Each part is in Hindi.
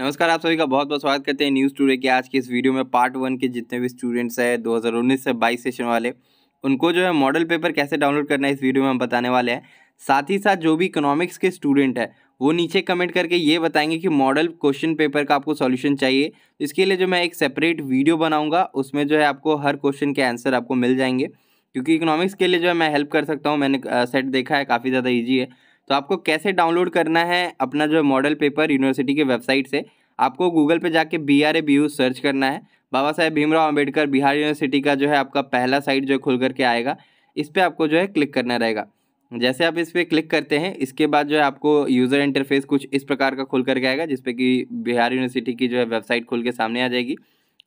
नमस्कार आप सभी का बहुत बहुत स्वागत करते हैं न्यूज़ टूडे के आज के इस वीडियो में पार्ट वन के जितने भी स्टूडेंट्स हैं 2019 से 22 सेशन वाले उनको जो है मॉडल पेपर कैसे डाउनलोड करना है इस वीडियो में हम बताने वाले हैं साथ ही साथ जो भी इकोनॉमिक्स के स्टूडेंट हैं वो नीचे कमेंट करके ये बताएंगे कि मॉडल क्वेश्चन पेपर का आपको सॉल्यूशन चाहिए इसके लिए जो मैं एक सेपरेट वीडियो बनाऊंगा उसमें जो है आपको हर क्वेश्चन के आंसर आपको मिल जाएंगे क्योंकि इकोनॉमिक्स के लिए जो है मैं हेल्प कर सकता हूँ मैंने सेट देखा है काफ़ी ज़्यादा ईजी है तो आपको कैसे डाउनलोड करना है अपना जो मॉडल पेपर यूनिवर्सिटी के वेबसाइट से आपको गूगल पे जाके B R A B U search करना है बाबा साहेब भीमराव अंबेडकर बिहार यूनिवर्सिटी का जो है आपका पहला साइट जो खुल करके आएगा इस पर आपको जो है क्लिक करना रहेगा जैसे आप इस पर क्लिक करते हैं इसके बाद जो है आपको यूज़र इंटरफेस कुछ इस प्रकार का खुल करके आएगा जिसपे कि बिहार यूनिवर्सिटी की जो है वेबसाइट खुल के सामने आ जाएगी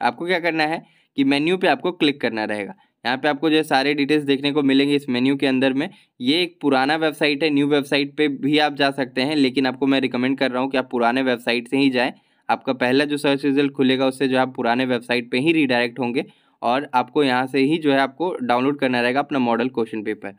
आपको क्या करना है कि मेन्यू पर आपको क्लिक करना रहेगा यहाँ पे आपको जो सारे डिटेल्स देखने को मिलेंगे इस मेन्यू के अंदर में ये एक पुराना वेबसाइट है न्यू वेबसाइट पे भी आप जा सकते हैं लेकिन आपको मैं रिकमेंड कर रहा हूँ कि आप पुराने वेबसाइट से ही जाएँ आपका पहला जो सर्च रिजल्ट खुलेगा उससे जो आप पुराने वेबसाइट पर ही रिडायरेक्ट होंगे और आपको यहाँ से ही जो है आपको डाउनलोड करना रहेगा अपना model question paper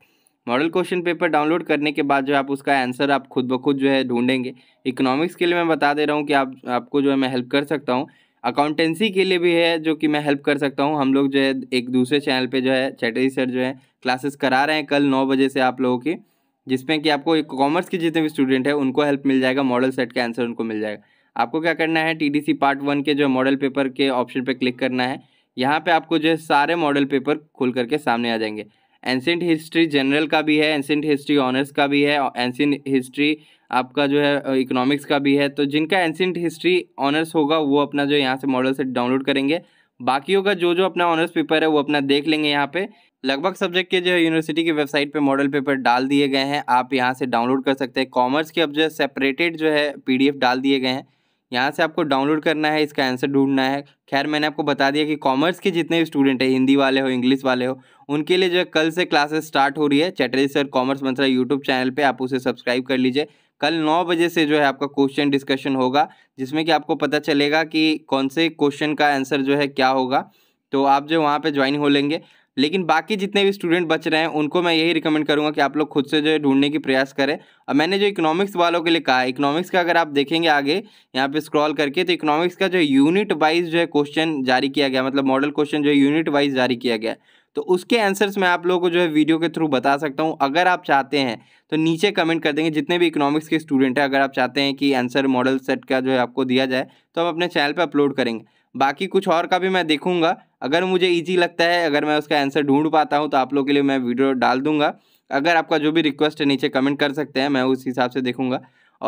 model question paper download करने के बाद जो आप उसका आंसर आप खुद ब खुद जो है ढूंढेंगे इकोनॉमिक्स के लिए मैं बता दे रहा हूँ कि आप आपको जो है मैं हेल्प कर सकता हूँ अकाउंटेंसी के लिए भी है जो कि मैं हेल्प कर सकता हूँ हम लोग जो है एक दूसरे चैनल पे जो है चैटरी सर जो है क्लासेस करा रहे हैं कल नौ बजे से आप लोगों की जिसमें कि आपको एक कॉमर्स के जितने भी स्टूडेंट हैं उनको हेल्प मिल जाएगा मॉडल सेट का आंसर उनको मिल जाएगा आपको क्या करना है टीडीसी पार्ट वन के जो मॉडल पेपर के ऑप्शन पर क्लिक करना है यहाँ पर आपको जो है सारे मॉडल पेपर खुल करके सामने आ जाएंगे एंशेंट हिस्ट्री जनरल का भी है एंशेंट हिस्ट्री ऑनर्स का भी है एंशेंट हिस्ट्री आपका जो है इकोनॉमिक्स का भी है तो जिनका एंशेंट हिस्ट्री ऑनर्स होगा वो अपना जो यहाँ से मॉडल सेट डाउनलोड करेंगे बाकियों का जो जो अपना ऑनर्स पेपर है वो अपना देख लेंगे यहाँ पे लगभग सब्जेक्ट के जो है यूनिवर्सिटी की वेबसाइट पे मॉडल पेपर डाल दिए गए हैं आप यहाँ से डाउनलोड कर सकते हैं कॉमर्स के अब जो है सेपरेटेड जो है पीडीएफ डाल दिए गए हैं यहाँ से आपको डाउनलोड करना है इसका आंसर ढूंढना है खैर मैंने आपको बता दिया कि कॉमर्स के जितने भी स्टूडेंट हैं हिंदी वाले हो इंग्लिश वाले हो उनके लिए जो है कल से क्लासेस स्टार्ट हो रही है Chatterjee sir commerce Mantra YouTube channel पे आप उसे सब्सक्राइब कर लीजिए कल नौ बजे से जो है आपका क्वेश्चन डिस्कशन होगा जिसमें कि आपको पता चलेगा कि कौन से क्वेश्चन का आंसर जो है क्या होगा तो आप जो वहाँ पर ज्वाइन हो लेंगे लेकिन बाकी जितने भी स्टूडेंट बच रहे हैं उनको मैं यही रिकमेंड करूँगा कि आप लोग खुद से जो है ढूंढने की प्रयास करें अब मैंने जो इकोनॉमिक्स वालों के लिए कहा इकोनॉमिक्स का अगर आप देखेंगे आगे यहाँ पे स्क्रॉल करके तो इकोनॉमिक्स का जो यूनिट वाइज जो है क्वेश्चन जारी किया गया मतलब मॉडल क्वेश्चन जो है यूनिट वाइज जारी किया गया तो उसके आंसर्स मैं आप लोगों को जो है वीडियो के थ्रू बता सकता हूँ अगर आप चाहते हैं तो नीचे कमेंट कर देंगे जितने भी इकोनॉमिक्स के स्टूडेंट हैं अगर आप चाहते हैं कि आंसर मॉडल सेट का जो है आपको दिया जाए तो हम अपने चैनल पर अपलोड करेंगे बाकी कुछ और का भी मैं देखूंगा अगर मुझे ईजी लगता है अगर मैं उसका आंसर ढूंढ पाता हूँ तो आप लोग के लिए मैं वीडियो डाल दूंगा अगर आपका जो भी रिक्वेस्ट है नीचे कमेंट कर सकते हैं मैं उस हिसाब से देखूंगा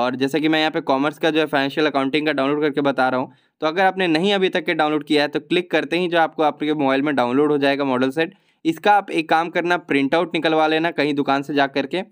और जैसे कि मैं यहाँ पे कॉमर्स का जो है फाइनेंशियल अकाउंटिंग का डाउनलोड करके बता रहा हूँ तो अगर आपने नहीं अभी तक के डाउनलोड किया है तो क्लिक करते ही जो आपको आपके मोबाइल में डाउनलोड हो जाएगा मॉडल सेट इसका आप एक काम करना प्रिंट आउट निकलवा लेना कहीं दुकान से जा करके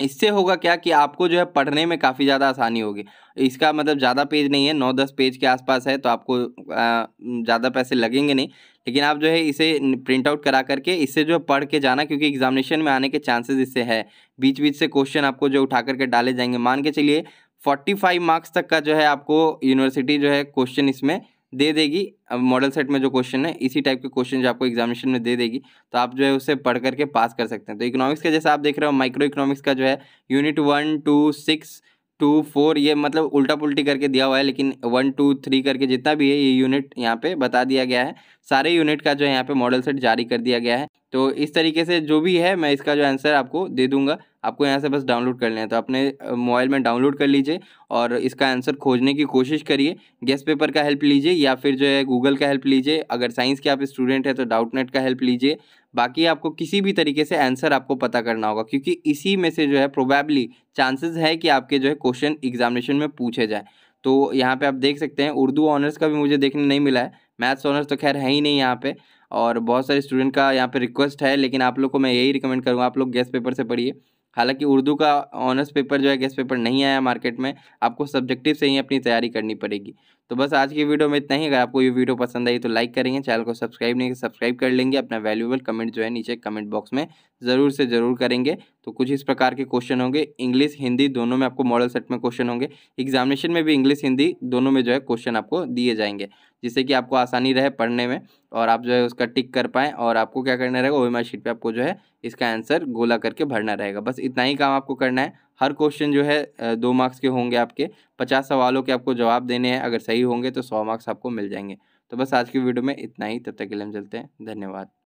इससे होगा क्या कि आपको जो है पढ़ने में काफ़ी ज़्यादा आसानी होगी इसका मतलब ज़्यादा पेज नहीं है नौ दस पेज के आसपास है तो आपको ज़्यादा पैसे लगेंगे नहीं लेकिन आप जो है इसे प्रिंट आउट करा करके इससे जो है पढ़ के जाना क्योंकि एग्जामिनेशन में आने के चांसेस इससे है बीच बीच से क्वेश्चन आपको जो उठा करके डाले जाएंगे मान के चलिए फोर्टी फाइव मार्क्स तक का जो है आपको यूनिवर्सिटी जो है क्वेश्चन इसमें दे देगी अब मॉडल सेट में जो क्वेश्चन है इसी टाइप के क्वेश्चन जो आपको एग्जामिनेशन में दे देगी तो आप जो है उसे पढ़ करके पास कर सकते हैं तो इकोनॉमिक्स का जैसा आप देख रहे हो माइक्रो इकोनॉमिक्स का जो है unit one two six two four ये मतलब उल्टा पुल्टी करके दिया हुआ है लेकिन वन टू थ्री करके जितना भी है ये यूनिट यहाँ पे बता दिया गया है सारे यूनिट का जो है यहाँ पे मॉडल सेट जारी कर दिया गया है तो इस तरीके से जो भी है मैं इसका जो आंसर आपको दे दूंगा आपको यहाँ से बस डाउनलोड कर लेना है तो अपने मोबाइल में डाउनलोड कर लीजिए और इसका आंसर खोजने की कोशिश करिए गेस्ट पेपर का हेल्प लीजिए या फिर जो है गूगल का हेल्प लीजिए अगर साइंस के आप स्टूडेंट हैं तो डाउटनेट का हेल्प लीजिए बाकी आपको किसी भी तरीके से आंसर आपको पता करना होगा क्योंकि इसी में से जो है प्रोबेबली चांसेस है कि आपके जो है क्वेश्चन एग्जामिनेशन में पूछे जाए तो यहाँ पर आप देख सकते हैं उर्दू ऑनर्स का भी मुझे देखने नहीं मिला है मैथ्स ऑनर्स तो खैर है ही नहीं यहाँ पर और बहुत सारे स्टूडेंट का यहाँ पर रिक्वेस्ट है लेकिन आप लोग को मैं यही रिकमेंड करूँगा आप लोग गेस्ट पेपर से पढ़िए हालांकि उर्दू का ऑनर्स पेपर जो है गेस्ट पेपर नहीं आया मार्केट में आपको सब्जेक्टिव से ही अपनी तैयारी करनी पड़ेगी तो बस आज की वीडियो में इतना ही अगर आपको ये वीडियो पसंद आई तो लाइक करेंगे चैनल को सब्सक्राइब नहीं सब्सक्राइब कर लेंगे अपना वैल्यूबल कमेंट जो है नीचे कमेंट बॉक्स में ज़रूर से ज़रूर करेंगे तो कुछ इस प्रकार के क्वेश्चन होंगे इंग्लिश हिंदी दोनों में आपको मॉडल सेट में क्वेश्चन होंगे एग्जामिनेशन में भी इंग्लिश हिंदी दोनों में जो है क्वेश्चन आपको दिए जाएंगे जिससे कि आपको आसानी रहे पढ़ने में और आप जो है उसका टिक कर पाएँ और आपको क्या करना रहेगा ओ शीट पर आपको जो है इसका आंसर गोला करके भरना रहेगा बस इतना ही काम आपको करना है हर क्वेश्चन जो है दो मार्क्स के होंगे आपके पचास सवालों के आपको जवाब देने हैं अगर सही होंगे तो सौ मार्क्स आपको मिल जाएंगे तो बस आज की वीडियो में इतना ही तब तक के लिए हम चलते हैं धन्यवाद